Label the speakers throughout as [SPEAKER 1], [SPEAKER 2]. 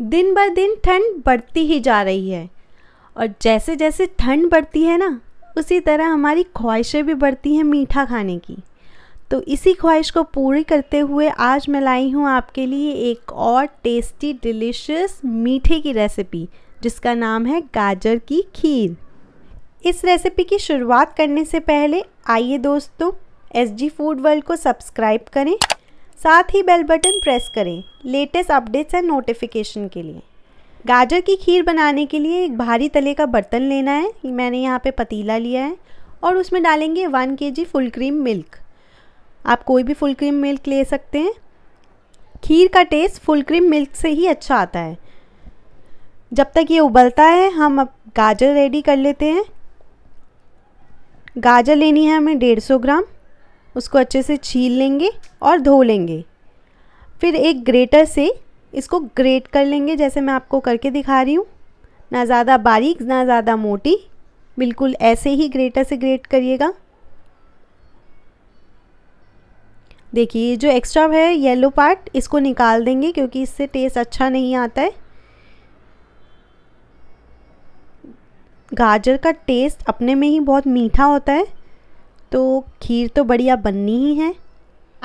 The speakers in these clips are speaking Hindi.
[SPEAKER 1] दिन ब दिन ठंड बढ़ती ही जा रही है और जैसे जैसे ठंड बढ़ती है ना उसी तरह हमारी ख्वाहिशें भी बढ़ती हैं मीठा खाने की तो इसी ख्वाहिश को पूरी करते हुए आज मैं लाई हूँ आपके लिए एक और टेस्टी डिलीशियस मीठे की रेसिपी जिसका नाम है गाजर की खीर इस रेसिपी की शुरुआत करने से पहले आइए दोस्तों एस जी फूड वर्ल्ड को सब्सक्राइब करें साथ ही बेल बटन प्रेस करें लेटेस्ट अपडेट्स एंड नोटिफिकेशन के लिए गाजर की खीर बनाने के लिए एक भारी तले का बर्तन लेना है मैंने यहाँ पे पतीला लिया है और उसमें डालेंगे वन के जी फुल क्रीम मिल्क आप कोई भी फुल क्रीम मिल्क ले सकते हैं खीर का टेस्ट फुल क्रीम मिल्क से ही अच्छा आता है जब तक ये उबलता है हम अब गाजर रेडी कर लेते हैं गाजर लेनी है हमें डेढ़ सौ ग्राम उसको अच्छे से छील लेंगे और धो लेंगे फिर एक ग्रेटर से इसको ग्रेट कर लेंगे जैसे मैं आपको करके दिखा रही हूँ ना ज़्यादा बारीक ना ज़्यादा मोटी बिल्कुल ऐसे ही ग्रेटर से ग्रेट करिएगा देखिए जो एक्स्ट्रा है येलो पार्ट इसको निकाल देंगे क्योंकि इससे टेस्ट अच्छा नहीं आता है गाजर का टेस्ट अपने में ही बहुत मीठा होता है तो खीर तो बढ़िया बननी ही है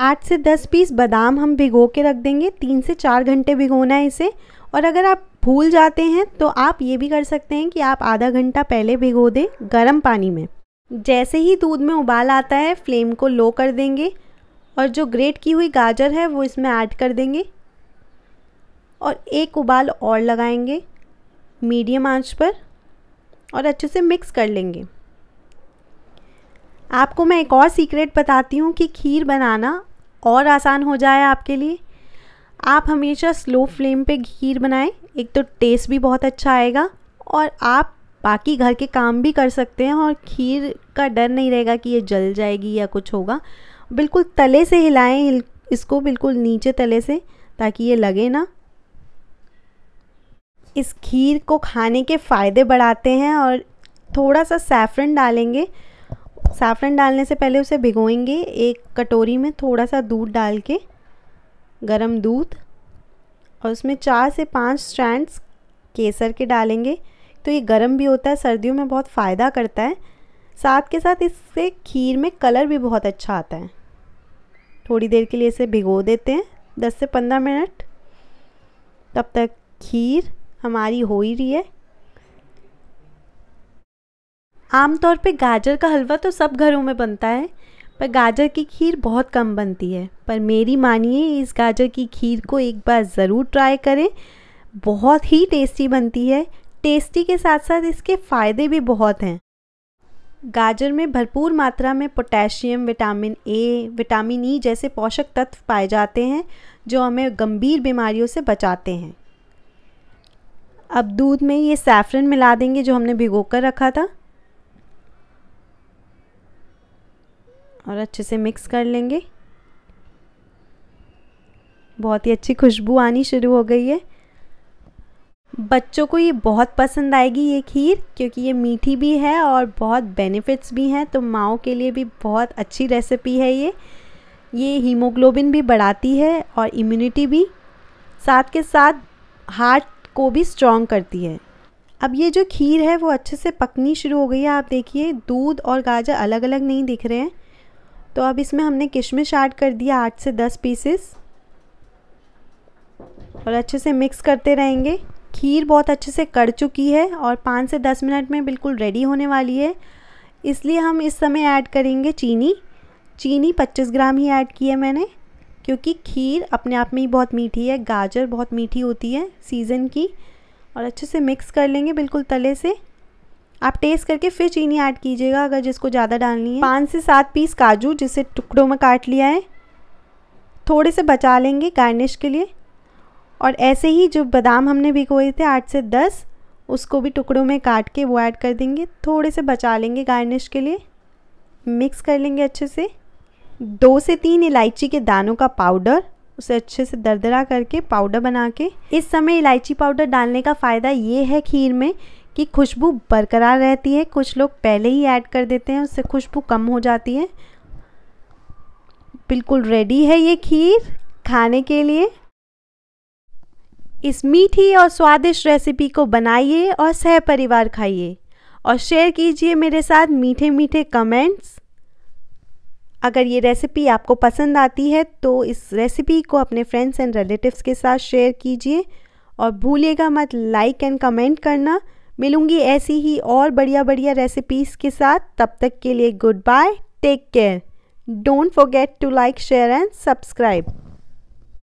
[SPEAKER 1] आठ से दस पीस बादाम हम भिगो के रख देंगे तीन से चार घंटे भिगोना है इसे और अगर आप भूल जाते हैं तो आप ये भी कर सकते हैं कि आप आधा घंटा पहले भिगो दें गर्म पानी में जैसे ही दूध में उबाल आता है फ्लेम को लो कर देंगे और जो ग्रेट की हुई गाजर है वो इसमें ऐड कर देंगे और एक उबाल और लगाएंगे मीडियम आंच पर और अच्छे से मिक्स कर लेंगे आपको मैं एक और सीक्रेट बताती हूँ कि खीर बनाना और आसान हो जाए आपके लिए आप हमेशा स्लो फ्लेम पे खीर बनाएं एक तो टेस्ट भी बहुत अच्छा आएगा और आप बाकी घर के काम भी कर सकते हैं और खीर का डर नहीं रहेगा कि ये जल जाएगी या कुछ होगा बिल्कुल तले से हिलाएं इसको बिल्कुल नीचे तले से ताकि ये लगे ना इस खीर को खाने के फ़ायदे बढ़ाते हैं और थोड़ा सा सैफरन डालेंगे सैफरन डालने से पहले उसे भिगोएंगे एक कटोरी में थोड़ा सा दूध डाल के गरम दूध और उसमें चार से पाँच स्ट्रैंड्स केसर के डालेंगे तो ये गर्म भी होता है सर्दियों में बहुत फ़ायदा करता है साथ के साथ इससे खीर में कलर भी बहुत अच्छा आता है थोड़ी देर के लिए इसे भिगो देते हैं दस से पंद्रह मिनट तब तक खीर हमारी हो ही रही है आमतौर पे गाजर का हलवा तो सब घरों में बनता है पर गाजर की खीर बहुत कम बनती है पर मेरी मानिए इस गाजर की खीर को एक बार ज़रूर ट्राई करें बहुत ही टेस्टी बनती है टेस्टी के साथ साथ इसके फ़ायदे भी बहुत हैं गाजर में भरपूर मात्रा में potassium vitamin A vitamin E जैसे पोषक तत्व पाए जाते हैं जो हमें गंभीर बीमारियों से बचाते हैं अब दूध में ये सैफरन मिला देंगे जो हमने भिगो कर रखा था और अच्छे से मिक्स कर लेंगे बहुत ही अच्छी खुशबू आनी शुरू हो गई है बच्चों को ये बहुत पसंद आएगी ये खीर क्योंकि ये मीठी भी है और बहुत बेनिफिट्स भी हैं तो माओ के लिए भी बहुत अच्छी रेसिपी है ये ये हीमोग्लोबिन भी बढ़ाती है और इम्यूनिटी भी साथ के साथ हार्ट को भी स्ट्रॉन्ग करती है अब ये जो खीर है वो अच्छे से पकनी शुरू हो गई है आप देखिए दूध और गाजर अलग अलग नहीं दिख रहे हैं तो अब इसमें हमने किशमिश ऐड कर दिया आठ से दस पीसेस और अच्छे से मिक्स करते रहेंगे खीर बहुत अच्छे से कड़ चुकी है और पाँच से दस मिनट में बिल्कुल रेडी होने वाली है इसलिए हम इस समय ऐड करेंगे चीनी चीनी पच्चीस ग्राम ही ऐड की है मैंने क्योंकि खीर अपने आप में ही बहुत मीठी है गाजर बहुत मीठी होती है सीज़न की और अच्छे से मिक्स कर लेंगे बिल्कुल तले से आप टेस्ट करके फिर चीनी ऐड कीजिएगा अगर जिसको ज़्यादा डालनी है पाँच से सात पीस काजू जिसे टुकड़ों में काट लिया है थोड़े से बचा लेंगे गार्निश के लिए और ऐसे ही जो बादाम हमने भिगोए थे आठ से दस उसको भी टुकड़ों में काट के वो ऐड कर देंगे थोड़े से बचा लेंगे गार्निश के लिए मिक्स कर लेंगे अच्छे से दो से तीन इलायची के दानों का पाउडर उसे अच्छे से दरदरा करके पाउडर बना के इस समय इलायची पाउडर डालने का फ़ायदा ये है खीर में कि खुशबू बरकरार रहती है कुछ लोग पहले ही ऐड कर देते हैं उससे खुशबू कम हो जाती है बिल्कुल रेडी है ये खीर खाने के लिए इस मीठी और स्वादिष्ट रेसिपी को बनाइए और सह परिवार खाइए और शेयर कीजिए मेरे साथ मीठे मीठे कमेंट्स अगर ये रेसिपी आपको पसंद आती है तो इस रेसिपी को अपने फ्रेंड्स एंड रिलेटिव्स के साथ शेयर कीजिए और भूलिएगा मत लाइक एंड कमेंट करना मिलूंगी ऐसी ही और बढ़िया बढ़िया रेसिपीज़ के साथ तब तक के लिए goodbye take care don't forget to like share and subscribe